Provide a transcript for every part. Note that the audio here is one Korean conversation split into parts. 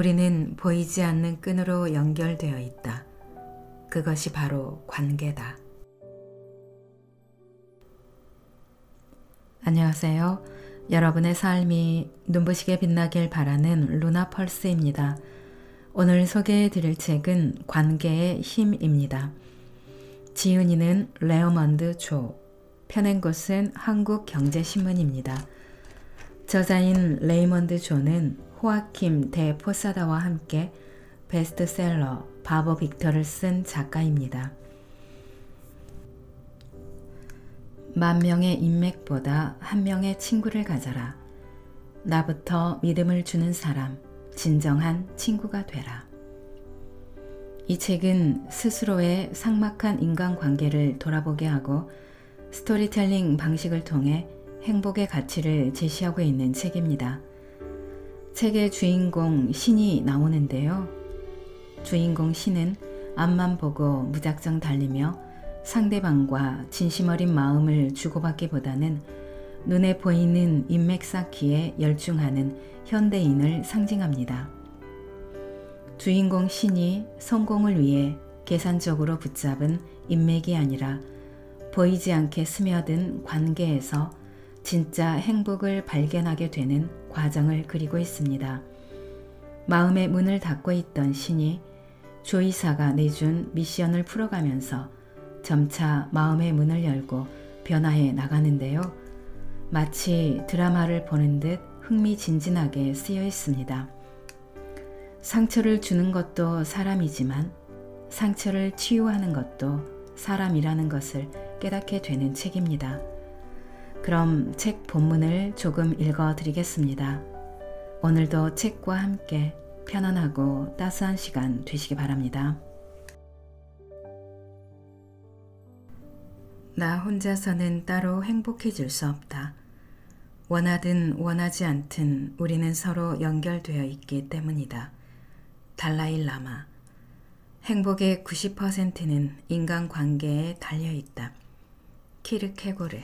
우리는 보이지 않는 끈으로 연결되어 있다. 그것이 바로 관계다. 안녕하세요. 여러분의 삶이 눈부시게 빛나길 바라는 루나펄스입니다. 오늘 소개해 드릴 책은 관계의 힘입니다. 지은이는 레오먼드 조, 펴낸 곳은 한국경제신문입니다. 저자인 레이먼드 존은 호아킴 대 포사다와 함께 베스트셀러 바보 빅터를 쓴 작가입니다. 만 명의 인맥보다 한 명의 친구를 가져라. 나부터 믿음을 주는 사람, 진정한 친구가 되라. 이 책은 스스로의 상막한 인간관계를 돌아보게 하고 스토리텔링 방식을 통해 행복의 가치를 제시하고 있는 책입니다. 책의 주인공 신이 나오는데요. 주인공 신은 앞만 보고 무작정 달리며 상대방과 진심 어린 마음을 주고받기보다는 눈에 보이는 인맥 쌓기에 열중하는 현대인을 상징합니다. 주인공 신이 성공을 위해 계산적으로 붙잡은 인맥이 아니라 보이지 않게 스며든 관계에서 진짜 행복을 발견하게 되는 과정을 그리고 있습니다. 마음의 문을 닫고 있던 신이 조이사가 내준 미션을 풀어가면서 점차 마음의 문을 열고 변화해 나가는데요. 마치 드라마를 보는 듯 흥미진진하게 쓰여 있습니다. 상처를 주는 것도 사람이지만 상처를 치유하는 것도 사람이라는 것을 깨닫게 되는 책입니다. 그럼 책 본문을 조금 읽어 드리겠습니다. 오늘도 책과 함께 편안하고 따스한 시간 되시기 바랍니다. 나 혼자서는 따로 행복해질 수 없다. 원하든 원하지 않든 우리는 서로 연결되어 있기 때문이다. 달라일 라마. 행복의 90%는 인간 관계에 달려 있다. 키르케고르.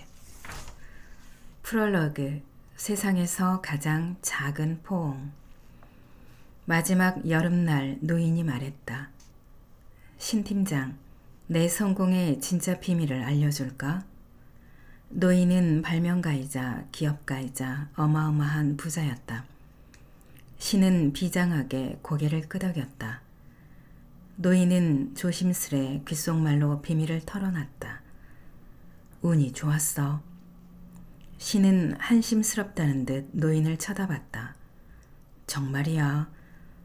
프롤러그 세상에서 가장 작은 포옹 마지막 여름날 노인이 말했다. 신 팀장, 내 성공의 진짜 비밀을 알려줄까? 노인은 발명가이자 기업가이자 어마어마한 부자였다. 신은 비장하게 고개를 끄덕였다. 노인은 조심스레 귓속말로 비밀을 털어놨다. 운이 좋았어. 신은 한심스럽다는 듯 노인을 쳐다봤다. 정말이야.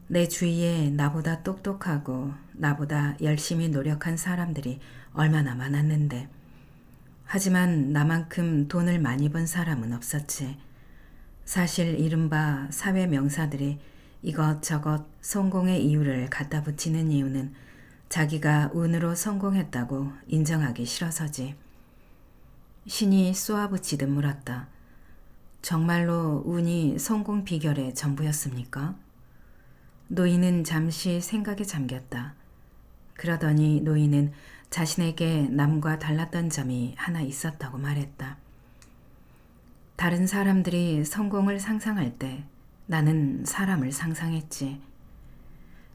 내 주위에 나보다 똑똑하고 나보다 열심히 노력한 사람들이 얼마나 많았는데. 하지만 나만큼 돈을 많이 번 사람은 없었지. 사실 이른바 사회 명사들이 이것저것 성공의 이유를 갖다 붙이는 이유는 자기가 운으로 성공했다고 인정하기 싫어서지. 신이 쏘아붙이듯 물었다. 정말로 운이 성공 비결의 전부였습니까? 노인은 잠시 생각에 잠겼다. 그러더니 노인은 자신에게 남과 달랐던 점이 하나 있었다고 말했다. 다른 사람들이 성공을 상상할 때 나는 사람을 상상했지.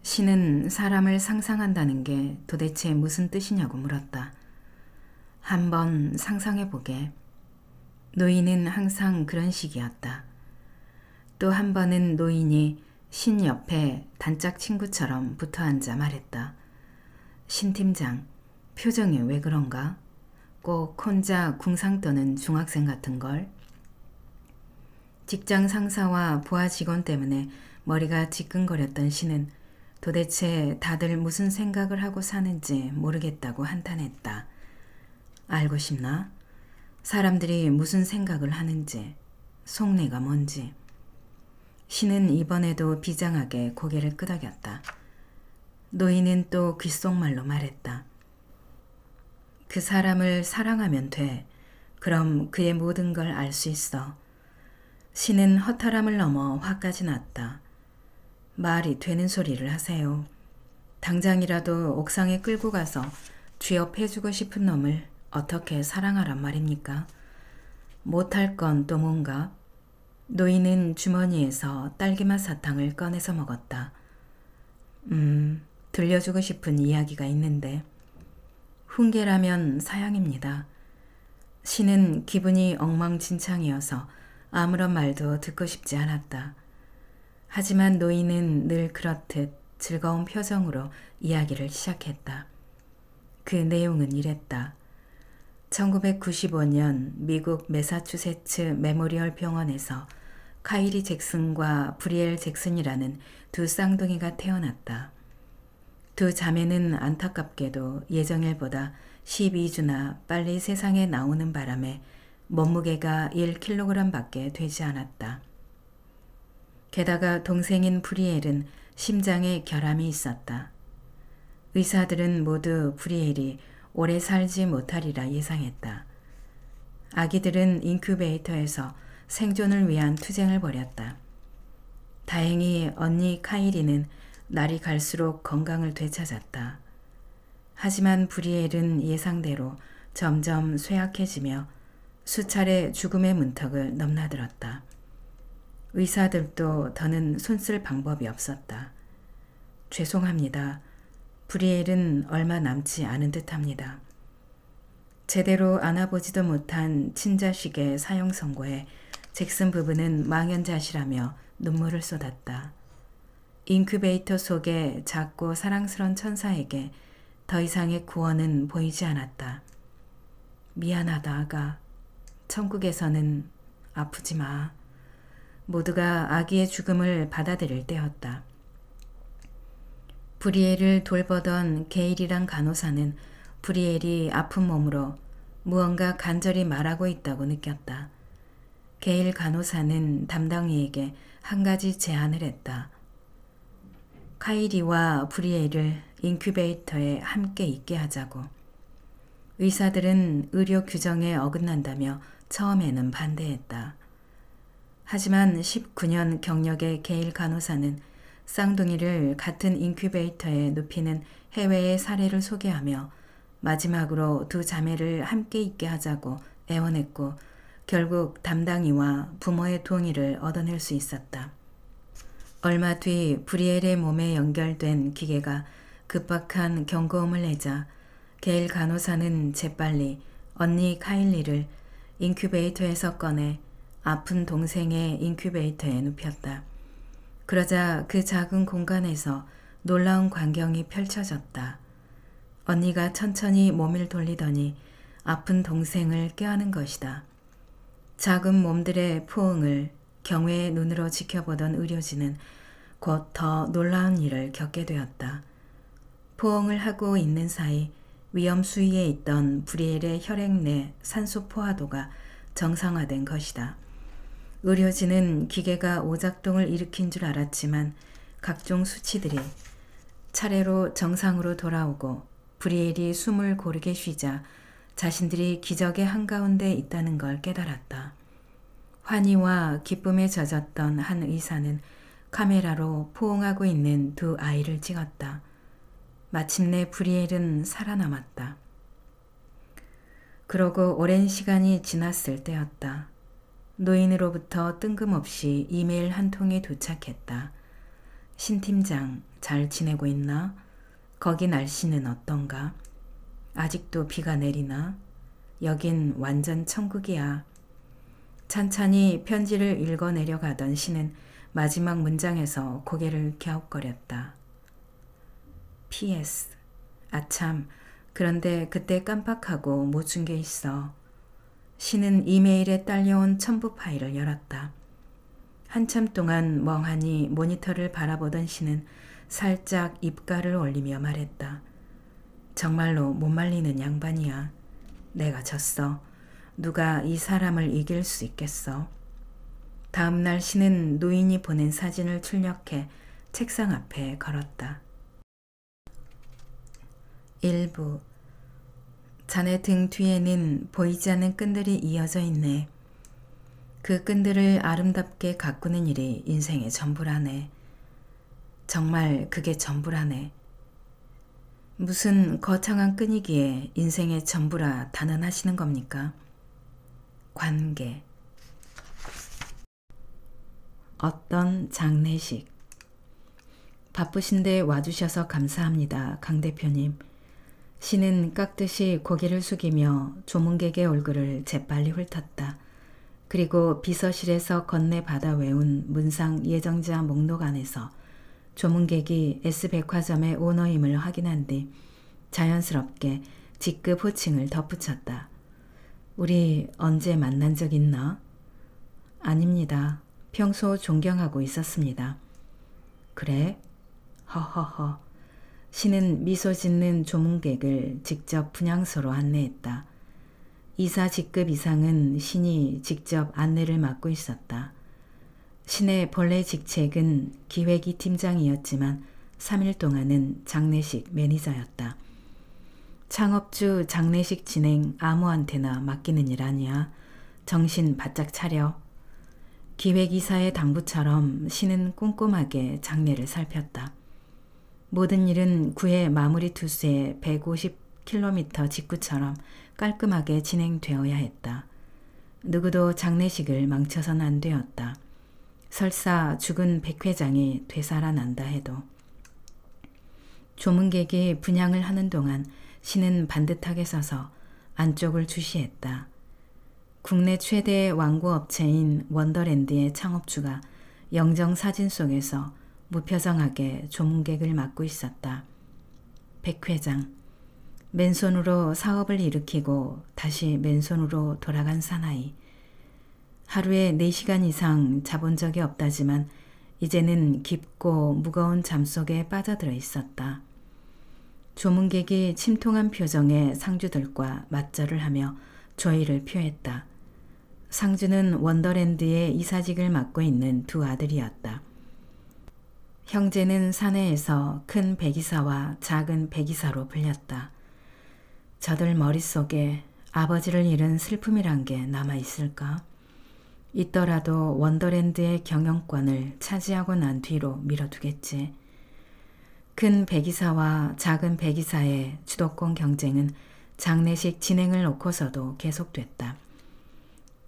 신은 사람을 상상한다는 게 도대체 무슨 뜻이냐고 물었다. 한번 상상해 보게. 노인은 항상 그런 식이었다. 또 한 번은 노인이 신 옆에 단짝 친구처럼 붙어 앉아 말했다. 신 팀장, 표정이 왜 그런가? 꼭 혼자 궁상 떠는 중학생 같은 걸. 직장 상사와 부하 직원 때문에 머리가 지끈거렸던 신은 도대체 다들 무슨 생각을 하고 사는지 모르겠다고 한탄했다. 알고 싶나? 사람들이 무슨 생각을 하는지, 속내가 뭔지. 신은 이번에도 비장하게 고개를 끄덕였다. 노인은 또 귓속말로 말했다. 그 사람을 사랑하면 돼. 그럼 그의 모든 걸 알 수 있어. 신은 허탈함을 넘어 화까지 났다. 말이 되는 소리를 하세요. 당장이라도 옥상에 끌고 가서 취업해주고 싶은 놈을 어떻게 사랑하란 말입니까? 못할 건 또 뭔가? 노인은 주머니에서 딸기맛 사탕을 꺼내서 먹었다. 음, 들려주고 싶은 이야기가 있는데. 훈계라면 사양입니다. 신은 기분이 엉망진창이어서 아무런 말도 듣고 싶지 않았다. 하지만 노인은 늘 그렇듯 즐거운 표정으로 이야기를 시작했다. 그 내용은 이랬다. 1995년 미국 메사추세츠 메모리얼 병원에서 카이리 잭슨과 브리엘 잭슨이라는 두 쌍둥이가 태어났다. 두 자매는 안타깝게도 예정일보다 12주나 빨리 세상에 나오는 바람에 몸무게가 1kg 밖에 되지 않았다. 게다가 동생인 브리엘은 심장에 결함이 있었다. 의사들은 모두 브리엘이 오래 살지 못하리라 예상했다. 아기들은 인큐베이터에서 생존을 위한 투쟁을 벌였다. 다행히 언니 카이리는 날이 갈수록 건강을 되찾았다. 하지만 브리엘은 예상대로 점점 쇠약해지며 수차례 죽음의 문턱을 넘나들었다. 의사들도 더는 손쓸 방법이 없었다. 죄송합니다. 브리엘은 얼마 남지 않은 듯합니다. 제대로 안아보지도 못한 친자식의 사형 선고에 잭슨 부부는 망연자실하며 눈물을 쏟았다. 인큐베이터 속의 작고 사랑스런 천사에게 더 이상의 구원은 보이지 않았다. 미안하다, 아가. 천국에서는 아프지 마. 모두가 아기의 죽음을 받아들일 때였다. 브리엘을 돌보던 게일이란 간호사는 브리엘이 아픈 몸으로 무언가 간절히 말하고 있다고 느꼈다. 게일 간호사는 담당이에게 한 가지 제안을 했다. 카이리와 브리엘을 인큐베이터에 함께 있게 하자고. 의사들은 의료 규정에 어긋난다며 처음에는 반대했다. 하지만 19년 경력의 게일 간호사는 쌍둥이를 같은 인큐베이터에 눕히는 해외의 사례를 소개하며 마지막으로 두 자매를 함께 있게 하자고 애원했고 결국 담당이와 부모의 동의를 얻어낼 수 있었다. 얼마 뒤 브리엘의 몸에 연결된 기계가 급박한 경고음을 내자 게일 간호사는 재빨리 언니 카일리를 인큐베이터에서 꺼내 아픈 동생의 인큐베이터에 눕혔다. 그러자 그 작은 공간에서 놀라운 광경이 펼쳐졌다. 언니가 천천히 몸을 돌리더니 아픈 동생을 껴안는 것이다. 작은 몸들의 포옹을 경외의 눈으로 지켜보던 의료진은 곧 더 놀라운 일을 겪게 되었다. 포옹을 하고 있는 사이 위험 수위에 있던 브리엘의 혈액 내 산소 포화도가 정상화된 것이다. 의료진은 기계가 오작동을 일으킨 줄 알았지만 각종 수치들이 차례로 정상으로 돌아오고 브리엘이 숨을 고르게 쉬자 자신들이 기적의 한가운데 있다는 걸 깨달았다. 환희와 기쁨에 젖었던 한 의사는 카메라로 포옹하고 있는 두 아이를 찍었다. 마침내 브리엘은 살아남았다. 그러고 오랜 시간이 지났을 때였다. 노인으로부터 뜬금없이 이메일 한 통이 도착했다. 신팀장, 잘 지내고 있나? 거기 날씨는 어떤가? 아직도 비가 내리나? 여긴 완전 천국이야. 찬찬히 편지를 읽어 내려가던 신은 마지막 문장에서 고개를 갸웃거렸다. P.S. 아참, 그런데 그때 깜빡하고 못 준 게 있어. 신은 이메일에 딸려온 첨부 파일을 열었다. 한참 동안 멍하니 모니터를 바라보던 신은 살짝 입가를 올리며 말했다. 정말로 못 말리는 양반이야. 내가 졌어. 누가 이 사람을 이길 수 있겠어. 다음날 신은 노인이 보낸 사진을 출력해 책상 앞에 걸었다. 일부 자네 등 뒤에는 보이지 않는 끈들이 이어져 있네. 그 끈들을 아름답게 가꾸는 일이 인생의 전부라네. 정말 그게 전부라네. 무슨 거창한 끈이기에 인생의 전부라 단언하시는 겁니까? 관계. 어떤 장례식. 바쁘신데 와주셔서 감사합니다. 강 대표님. 신은 깍듯이 고개를 숙이며 조문객의 얼굴을 재빨리 훑었다. 그리고 비서실에서 건네 받아 외운 문상 예정자 목록 안에서 조문객이 S백화점의 오너임을 확인한 뒤 자연스럽게 직급 호칭을 덧붙였다. 우리 언제 만난 적 있나? 아닙니다. 평소 존경하고 있었습니다. 그래? 허허허. 신은 미소 짓는 조문객을 직접 분향소로 안내했다. 이사 직급 이상은 신이 직접 안내를 맡고 있었다. 신의 본래 직책은 기획이 팀장이었지만 3일 동안은 장례식 매니저였다. 창업주 장례식 진행 아무한테나 맡기는 일 아니야. 정신 바짝 차려. 기획이사의 당부처럼 신은 꼼꼼하게 장례를 살폈다. 모든 일은 9회 마무리 투수의 150km 직구처럼 깔끔하게 진행되어야 했다. 누구도 장례식을 망쳐선 안 되었다. 설사 죽은 백회장이 되살아난다 해도. 조문객이 분양을 하는 동안 신은 반듯하게 서서 안쪽을 주시했다. 국내 최대 왕구 업체인 원더랜드의 창업주가 영정 사진 속에서 무표정하게 조문객을 맡고 있었다. 백 회장, 맨손으로 사업을 일으키고 다시 맨손으로 돌아간 사나이. 하루에 4시간 이상 자본 적이 없다지만 이제는 깊고 무거운 잠 속에 빠져들어 있었다. 조문객이 침통한 표정에 상주들과 맞절을 하며 조의를 표했다. 상주는 원더랜드의 이사직을 맡고 있는 두 아들이었다. 형제는 사내에서 큰 백이사와 작은 백이사로 불렸다. 저들 머릿속에 아버지를 잃은 슬픔이란 게 남아있을까? 있더라도 원더랜드의 경영권을 차지하고 난 뒤로 밀어두겠지. 큰 백이사와 작은 백이사의 주도권 경쟁은 장례식 진행을 놓고서도 계속됐다.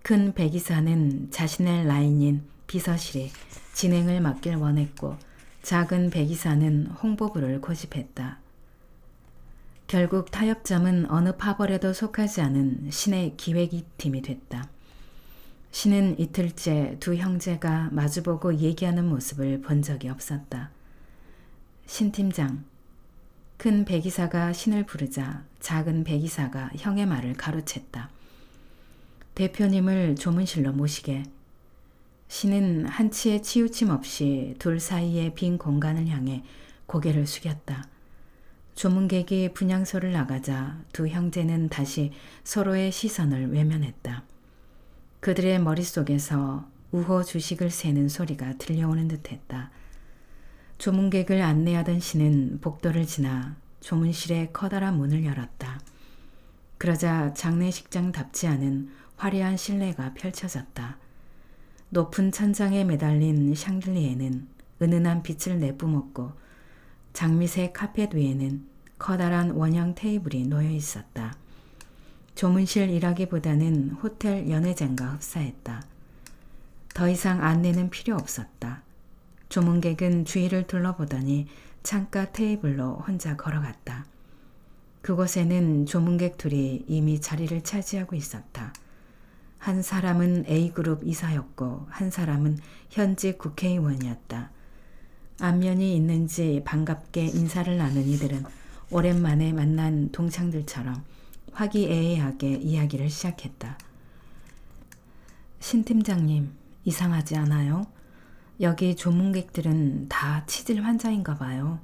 큰 백이사는 자신의 라인인 비서실이 진행을 맡길 원했고 작은 배기사는 홍보부를 고집했다. 결국 타협점은 어느 파벌에도 속하지 않은 신의 기획이 팀이 됐다. 신은 이틀째 두 형제가 마주보고 얘기하는 모습을 본 적이 없었다. 신 팀장, 큰배기사가 신을 부르자 작은 배기사가 형의 말을 가로챘다. 대표님을 조문실로 모시게 신은 한치의 치우침 없이 둘 사이의 빈 공간을 향해 고개를 숙였다. 조문객이 분향소를 나가자 두 형제는 다시 서로의 시선을 외면했다. 그들의 머릿속에서 우호 주식을 세는 소리가 들려오는 듯했다. 조문객을 안내하던 신은 복도를 지나 조문실의 커다란 문을 열었다. 그러자 장례식장답지 않은 화려한 실내가 펼쳐졌다. 높은 천장에 매달린 샹들리에는 은은한 빛을 내뿜었고 장미색 카펫 위에는 커다란 원형 테이블이 놓여 있었다. 조문실이라기보다는 호텔 연회장과 흡사했다. 더 이상 안내는 필요 없었다. 조문객은 주위를 둘러보더니 창가 테이블로 혼자 걸어갔다. 그곳에는 조문객 둘이 이미 자리를 차지하고 있었다. 한 사람은 A그룹 이사였고 한 사람은 현직 국회의원이었다. 안면이 있는지 반갑게 인사를 나눈 이들은 오랜만에 만난 동창들처럼 화기애애하게 이야기를 시작했다. 신 팀장님, 이상하지 않아요? 여기 조문객들은 다 치질 환자인가 봐요.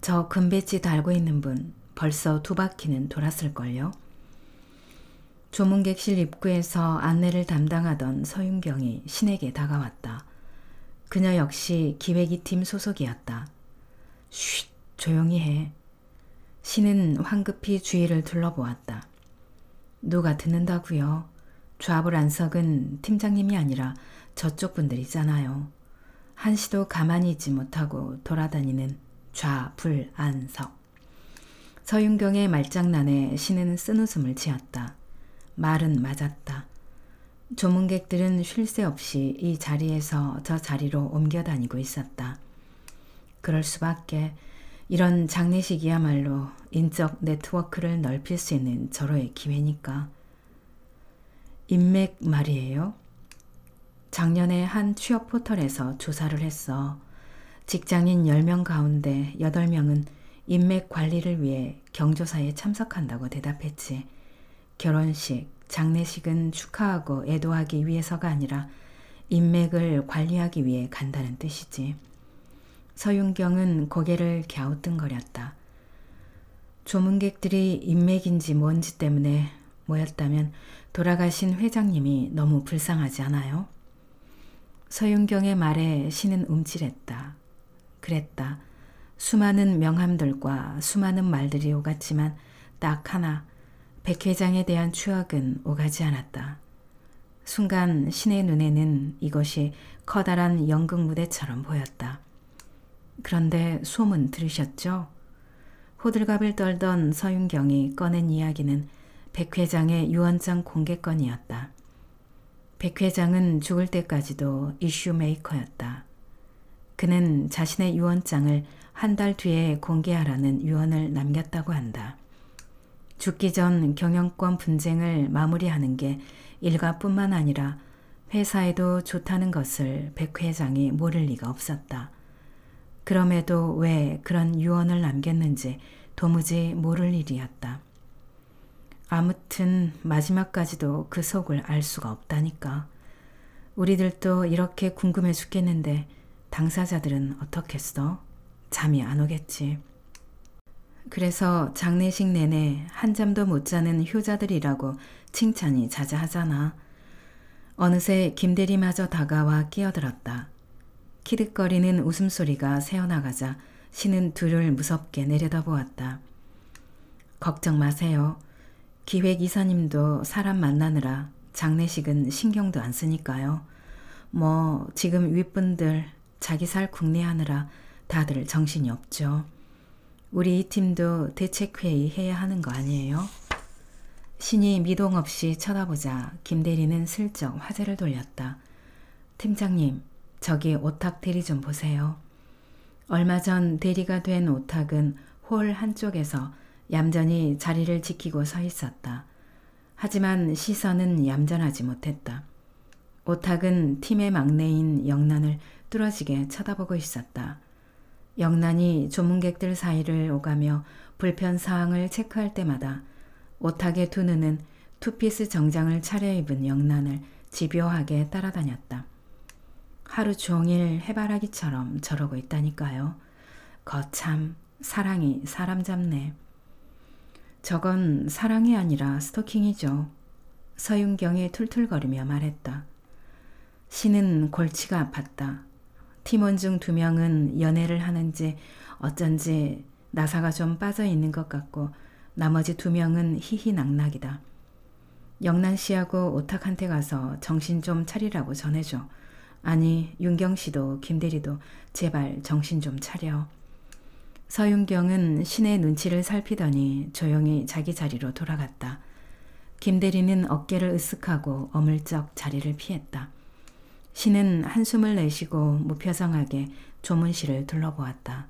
저 금배지 달고 있는 분 벌써 두 바퀴는 돌았을걸요? 조문객실 입구에서 안내를 담당하던 서윤경이 신에게 다가왔다. 그녀 역시 기획이 팀 소속이었다. 쉿, 조용히 해. 신은 황급히 주위를 둘러보았다. 누가 듣는다구요 좌불 안석은 팀장님이 아니라 저쪽 분들이잖아요. 한시도 가만히 있지 못하고 돌아다니는 좌불안석. 서윤경의 말장난에 신은 쓴 웃음을 지었다. 말은 맞았다. 조문객들은 쉴 새 없이 이 자리에서 저 자리로 옮겨 다니고 있었다. 그럴 수밖에 이런 장례식이야말로 인적 네트워크를 넓힐 수 있는 절호의 기회니까. 인맥 말이에요. 작년에 한 취업 포털에서 조사를 했어. 직장인 10명 가운데 8명은 인맥 관리를 위해 경조사에 참석한다고 대답했지. 결혼식, 장례식은 축하하고 애도하기 위해서가 아니라 인맥을 관리하기 위해 간다는 뜻이지. 서윤경은 고개를 갸우뚱거렸다. 조문객들이 인맥인지 뭔지 때문에 모였다면 돌아가신 회장님이 너무 불쌍하지 않아요? 서윤경의 말에 신은 움찔했다. 그랬다. 수많은 명함들과 수많은 말들이 오갔지만 딱 하나 백 회장에 대한 추억은 오가지 않았다. 순간 신의 눈에는 이것이 커다란 연극 무대처럼 보였다. 그런데 소문 들으셨죠? 호들갑을 떨던 서윤경이 꺼낸 이야기는 백 회장의 유언장 공개권이었다백 회장은 죽을 때까지도 이슈메이커였다. 그는 자신의 유언장을 한 달 뒤에 공개하라는 유언을 남겼다고 한다. 죽기 전 경영권 분쟁을 마무리하는 게 일가뿐만 아니라 회사에도 좋다는 것을 백 회장이 모를 리가 없었다. 그럼에도 왜 그런 유언을 남겼는지 도무지 모를 일이었다. 아무튼 마지막까지도 그 속을 알 수가 없다니까. 우리들도 이렇게 궁금해 죽겠는데 당사자들은 어떻겠어? 잠이 안 오겠지. 그래서 장례식 내내 한 잠도 못 자는 효자들이라고 칭찬이 자자하잖아. 어느새 김대리마저 다가와 끼어들었다. 키득거리는 웃음소리가 새어나가자 신은 둘을 무섭게 내려다보았다. 걱정 마세요. 기획 이사님도 사람 만나느라 장례식은 신경도 안 쓰니까요. 뭐 지금 윗분들 자기 살 궁리하느라 다들 정신이 없죠. 우리 이 팀도 대책회의 해야 하는 거 아니에요? 신이 미동 없이 쳐다보자 김대리는 슬쩍 화제를 돌렸다. 팀장님, 저기 오탁 대리 좀 보세요. 얼마 전 대리가 된 오탁은 홀 한쪽에서 얌전히 자리를 지키고 서 있었다. 하지만 시선은 얌전하지 못했다. 오탁은 팀의 막내인 영란을 뚫어지게 쳐다보고 있었다. 영란이 조문객들 사이를 오가며 불편 사항을 체크할 때마다 오탁의 두 눈은 투피스 정장을 차려입은 영란을 집요하게 따라다녔다. 하루 종일 해바라기처럼 저러고 있다니까요. 거참 사랑이 사람 잡네. 저건 사랑이 아니라 스토킹이죠. 서윤경이 툴툴거리며 말했다. 신은 골치가 아팠다. 팀원 중 두 명은 연애를 하는지 어쩐지 나사가 좀 빠져 있는 것 같고 나머지 두 명은 희희낙낙이다. 영란 씨하고 오탁한테 가서 정신 좀 차리라고 전해줘. 아니, 윤경 씨도 김대리도 제발 정신 좀 차려. 서윤경은 신의 눈치를 살피더니 조용히 자기 자리로 돌아갔다. 김대리는 어깨를 으쓱하고 어물쩍 자리를 피했다. 신은 한숨을 내쉬고 무표정하게 조문실을 둘러보았다.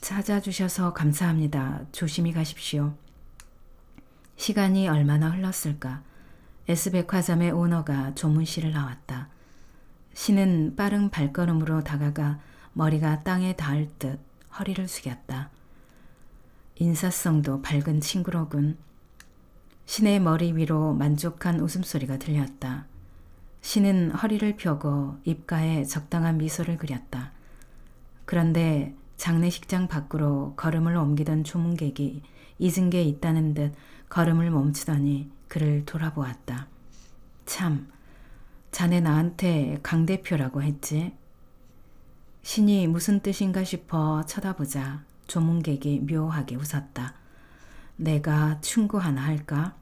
찾아주셔서 감사합니다. 조심히 가십시오. 시간이 얼마나 흘렀을까. S백화점의 오너가 조문실을 나왔다. 신은 빠른 발걸음으로 다가가 머리가 땅에 닿을 듯 허리를 숙였다. 인사성도 밝은 친구로군. 신의 머리 위로 만족한 웃음소리가 들렸다. 신은 허리를 펴고 입가에 적당한 미소를 그렸다. 그런데 장례식장 밖으로 걸음을 옮기던 조문객이 잊은 게 있다는 듯 걸음을 멈추더니 그를 돌아보았다. 참, 자네 나한테 강 대표라고 했지? 신이 무슨 뜻인가 싶어 쳐다보자 조문객이 묘하게 웃었다. 내가 충고 하나 할까?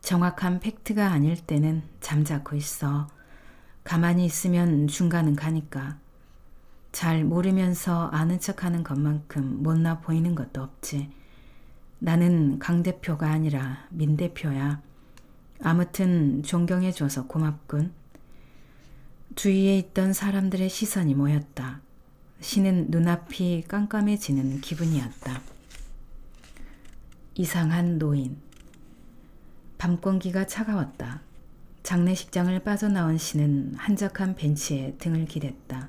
정확한 팩트가 아닐 때는 잠자코 있어. 가만히 있으면 중간은 가니까. 잘 모르면서 아는 척 하는 것만큼 못나 보이는 것도 없지. 나는 강 대표가 아니라 민 대표야. 아무튼 존경해줘서 고맙군. 주위에 있던 사람들의 시선이 모였다. 신은 눈앞이 깜깜해지는 기분이었다. 이상한 노인. 밤 공기가 차가웠다. 장례식장을 빠져나온 시는 한적한 벤치에 등을 기댔다.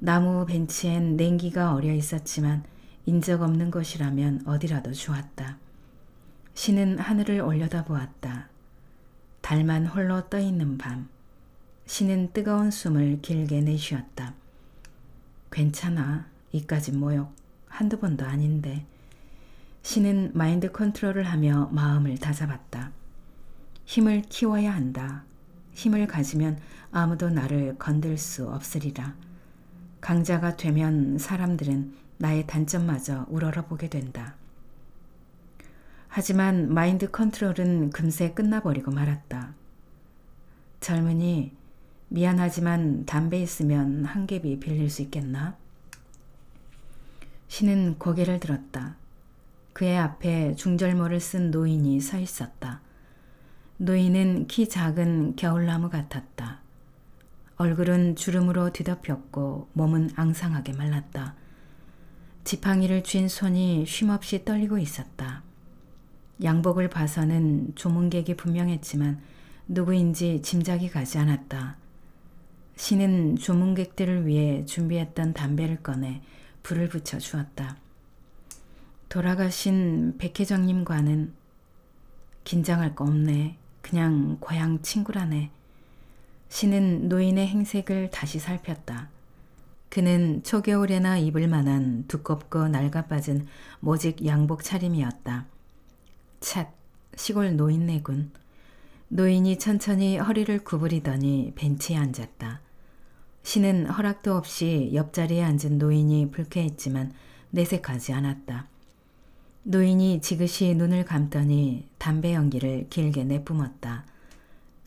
나무 벤치엔 냉기가 어려 있었지만 인적 없는 것이라면 어디라도 좋았다. 시는 하늘을 올려다보았다. 달만 홀로 떠있는 밤. 시는 뜨거운 숨을 길게 내쉬었다. 괜찮아. 이까진 모욕. 한두 번도 아닌데. 신은 마인드 컨트롤을 하며 마음을 다잡았다. 힘을 키워야 한다. 힘을 가지면 아무도 나를 건들 수 없으리라. 강자가 되면 사람들은 나의 단점마저 우러러보게 된다. 하지만 마인드 컨트롤은 금세 끝나버리고 말았다. 젊은이, 미안하지만 담배 있으면 한 개비 빌릴 수 있겠나? 신은 고개를 들었다. 그의 앞에 중절모를 쓴 노인이 서 있었다. 노인은 키 작은 겨울나무 같았다. 얼굴은 주름으로 뒤덮였고 몸은 앙상하게 말랐다. 지팡이를 쥔 손이 쉼없이 떨리고 있었다. 양복을 봐서는 조문객이 분명했지만 누구인지 짐작이 가지 않았다. 신은 조문객들을 위해 준비했던 담배를 꺼내 불을 붙여 주었다. 돌아가신 백 회장님과는 긴장할 거 없네. 그냥 고향 친구라네. 신은 노인의 행색을 다시 살폈다. 그는 초겨울에나 입을 만한 두껍고 날가빠진 모직 양복 차림이었다. 찻, 시골 노인네군. 노인이 천천히 허리를 구부리더니 벤치에 앉았다. 신은 허락도 없이 옆자리에 앉은 노인이 불쾌했지만 내색하지 않았다. 노인이 지그시 눈을 감더니 담배 연기를 길게 내뿜었다.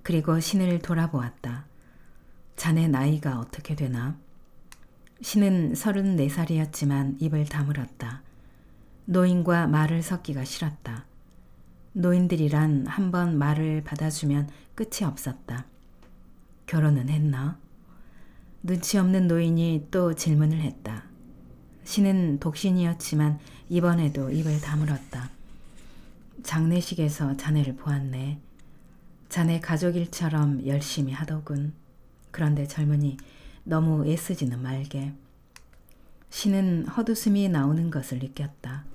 그리고 신을 돌아보았다. 자네 나이가 어떻게 되나? 신은 서른네 살이었지만 입을 다물었다. 노인과 말을 섞기가 싫었다. 노인들이란 한 번 말을 받아주면 끝이 없었다. 결혼은 했나? 눈치 없는 노인이 또 질문을 했다. 신은 독신이었지만 이번에도 입을 다물었다. 장례식에서 자네를 보았네. 자네 가족 일처럼 열심히 하더군. 그런데 젊은이 너무 애쓰지는 말게. 신은 헛웃음이 나오는 것을 느꼈다.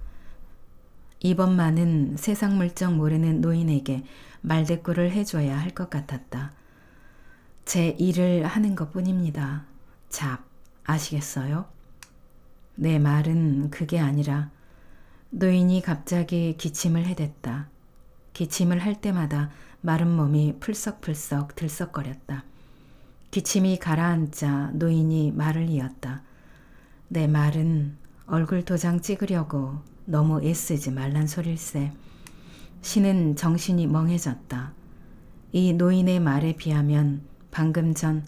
이번만은 세상 물정 모르는 노인에게 말대꾸를 해줘야 할 것 같았다. 제 일을 하는 것 뿐입니다. 잡, 아시겠어요? 내 말은 그게 아니라 노인이 갑자기 기침을 해댔다. 기침을 할 때마다 마른 몸이 풀썩풀썩 들썩거렸다. 기침이 가라앉자 노인이 말을 이었다. 내 말은 얼굴 도장 찍으려고 너무 애쓰지 말란 소릴세. 신은 정신이 멍해졌다. 이 노인의 말에 비하면 방금 전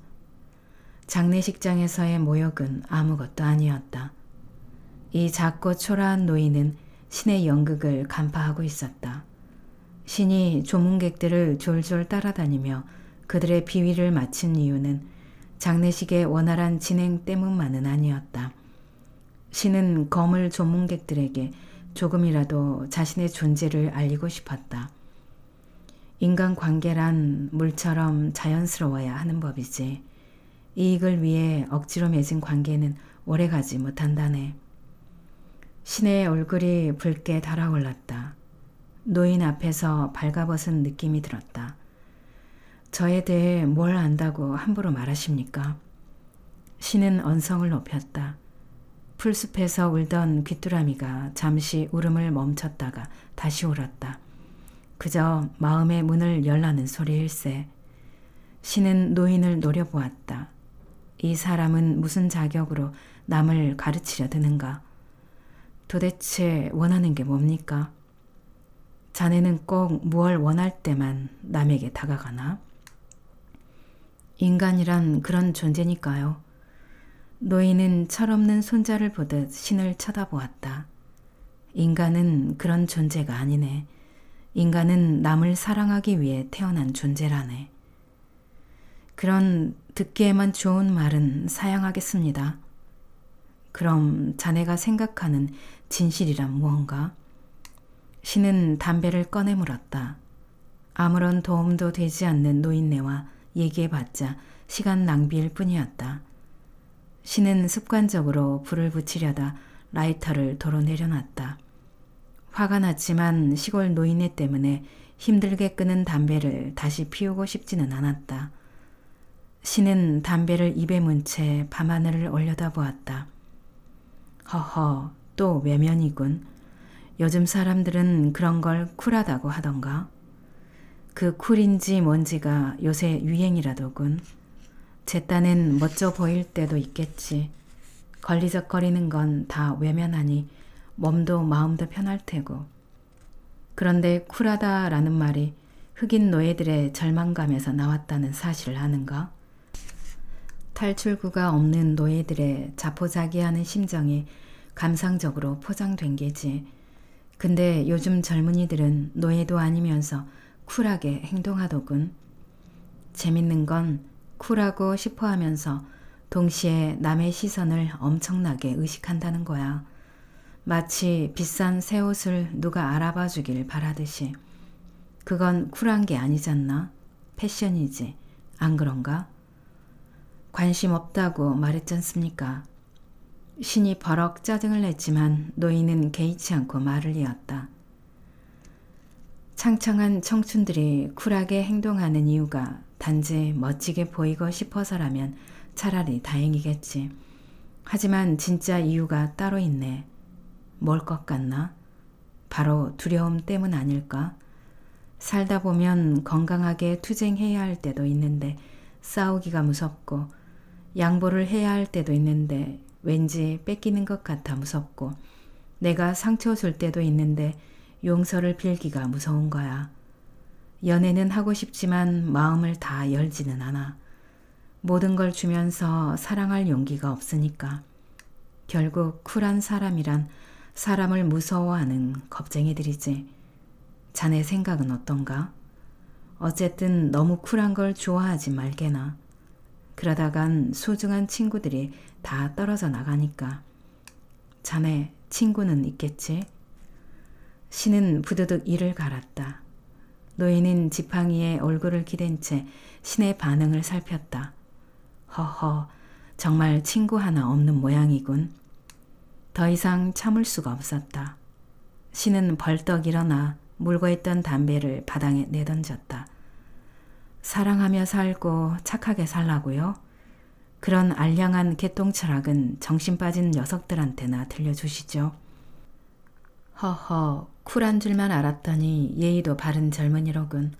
장례식장에서의 모욕은 아무것도 아니었다. 이 작고 초라한 노인은 신의 연극을 간파하고 있었다. 신이 조문객들을 졸졸 따라다니며 그들의 비위를 마친 이유는 장례식의 원활한 진행 때문만은 아니었다. 신은 검을 조문객들에게 조금이라도 자신의 존재를 알리고 싶었다. 인간 관계란 물처럼 자연스러워야 하는 법이지. 이익을 위해 억지로 맺은 관계는 오래가지 못한다네. 신의 얼굴이 붉게 달아올랐다. 노인 앞에서 발가벗은 느낌이 들었다. 저에 대해 뭘 안다고 함부로 말하십니까? 신은 언성을 높였다. 풀숲에서 울던 귀뚜라미가 잠시 울음을 멈췄다가 다시 울었다. 그저 마음의 문을 열라는 소리일세. 신은 노인을 노려보았다. 이 사람은 무슨 자격으로 남을 가르치려 드는가? 도대체 원하는 게 뭡니까? 자네는 꼭 무얼 원할 때만 남에게 다가가나? 인간이란 그런 존재니까요. 노인은 철없는 손자를 보듯 신을 쳐다보았다. 인간은 그런 존재가 아니네. 인간은 남을 사랑하기 위해 태어난 존재라네. 그런 듣기에만 좋은 말은 사양하겠습니다. 그럼 자네가 생각하는 진실이란 무언가? 신은 담배를 꺼내 물었다. 아무런 도움도 되지 않는 노인네와 얘기해봤자 시간 낭비일 뿐이었다. 신은 습관적으로 불을 붙이려다 라이터를 도로 내려놨다. 화가 났지만 시골 노인네 때문에 힘들게 끄는 담배를 다시 피우고 싶지는 않았다. 신은 담배를 입에 문 채 밤하늘을 올려다보았다. 허허, 또 외면이군. 요즘 사람들은 그런 걸 쿨하다고 하던가. 그 쿨인지 뭔지가 요새 유행이라더군. 제 딴엔 멋져 보일 때도 있겠지. 걸리적거리는 건 다 외면하니 몸도 마음도 편할 테고. 그런데 쿨하다라는 말이 흑인 노예들의 절망감에서 나왔다는 사실을 아는가? 탈출구가 없는 노예들의 자포자기하는 심정이 감상적으로 포장된 게지. 근데 요즘 젊은이들은 노예도 아니면서 쿨하게 행동하더군. 재밌는 건 쿨하고 싶어 하면서 동시에 남의 시선을 엄청나게 의식한다는 거야. 마치 비싼 새 옷을 누가 알아봐 주길 바라듯이. 그건 쿨한 게 아니잖나? 패션이지. 안 그런가? 관심 없다고 말했잖습니까? 신이 버럭 짜증을 냈지만 노인은 개의치 않고 말을 이었다. 창창한 청춘들이 쿨하게 행동하는 이유가 단지 멋지게 보이고 싶어서라면 차라리 다행이겠지. 하지만 진짜 이유가 따로 있네. 뭘 것 같나? 바로 두려움 때문 아닐까? 살다 보면 건강하게 투쟁해야 할 때도 있는데 싸우기가 무섭고 양보를 해야 할 때도 있는데 왠지 뺏기는 것 같아 무섭고 내가 상처 줄 때도 있는데 용서를 빌기가 무서운 거야. 연애는 하고 싶지만 마음을 다 열지는 않아. 모든 걸 주면서 사랑할 용기가 없으니까. 결국 쿨한 사람이란 사람을 무서워하는 겁쟁이들이지. 자네 생각은 어떤가? 어쨌든 너무 쿨한 걸 좋아하지 말게나. 그러다간 소중한 친구들이 다 떨어져 나가니까. 자네 친구는 있겠지? 신은 부드득 이를 갈았다. 노인은 지팡이에 얼굴을 기댄 채 신의 반응을 살폈다. 허허, 정말 친구 하나 없는 모양이군. 더 이상 참을 수가 없었다. 신은 벌떡 일어나 물고 있던 담배를 바닥에 내던졌다. 사랑하며 살고 착하게 살라고요? 그런 알량한 개똥 철학은 정신 빠진 녀석들한테나 들려주시죠. 허허, 쿨한 줄만 알았더니 예의도 바른 젊은이로군.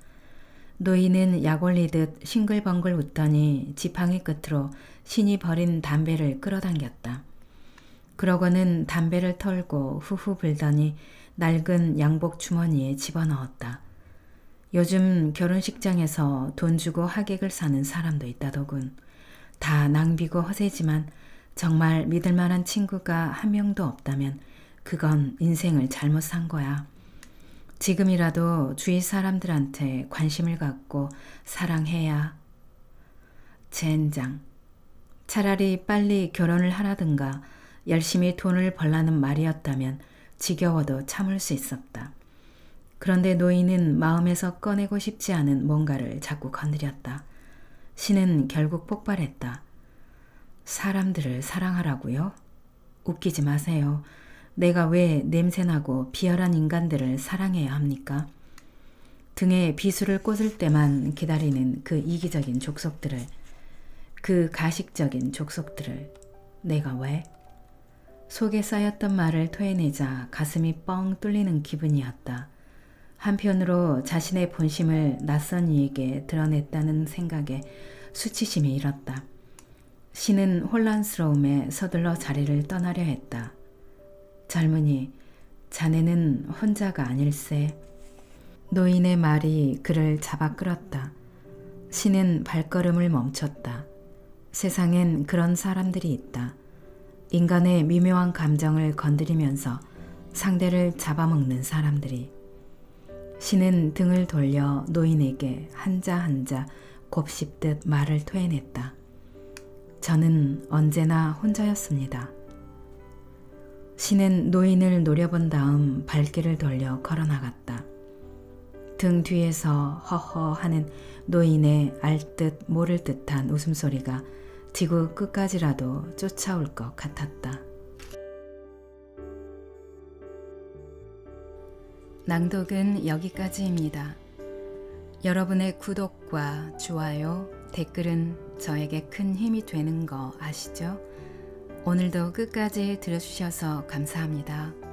노인은 약올리듯 싱글벙글 웃더니 지팡이 끝으로 신이 버린 담배를 끌어당겼다. 그러고는 담배를 털고 후후 불더니 낡은 양복 주머니에 집어넣었다. 요즘 결혼식장에서 돈 주고 하객을 사는 사람도 있다더군. 다 낭비고 허세지만 정말 믿을 만한 친구가 한 명도 없다면 그건 인생을 잘못 산 거야. 지금이라도 주위 사람들한테 관심을 갖고 사랑해야. 젠장. 차라리 빨리 결혼을 하라든가 열심히 돈을 벌라는 말이었다면 지겨워도 참을 수 있었다. 그런데 노인은 마음에서 꺼내고 싶지 않은 뭔가를 자꾸 건드렸다. 신은 결국 폭발했다. 사람들을 사랑하라고요? 웃기지 마세요. 내가 왜 냄새나고 비열한 인간들을 사랑해야 합니까? 등에 비수를 꽂을 때만 기다리는 그 이기적인 족속들을, 그 가식적인 족속들을 내가 왜? 속에 쌓였던 말을 토해내자 가슴이 뻥 뚫리는 기분이었다. 한편으로 자신의 본심을 낯선 이에게 드러냈다는 생각에 수치심이 일었다. 신은 혼란스러움에 서둘러 자리를 떠나려 했다. 젊은이, 자네는 혼자가 아닐세. 노인의 말이 그를 잡아 끌었다. 신은 발걸음을 멈췄다. 세상엔 그런 사람들이 있다. 인간의 미묘한 감정을 건드리면서 상대를 잡아먹는 사람들이. 신은 등을 돌려 노인에게 한자 한자 곱씹듯 말을 토해냈다. 저는 언제나 혼자였습니다. 신은 노인을 노려본 다음 발길을 돌려 걸어나갔다. 등 뒤에서 허허 하는 노인의 알듯 모를 듯한 웃음소리가 지구 끝까지라도 쫓아올 것 같았다. 낭독은 여기까지입니다. 여러분의 구독과 좋아요, 댓글은 저에게 큰 힘이 되는 거 아시죠? 오늘도 끝까지 들어주셔서 감사합니다.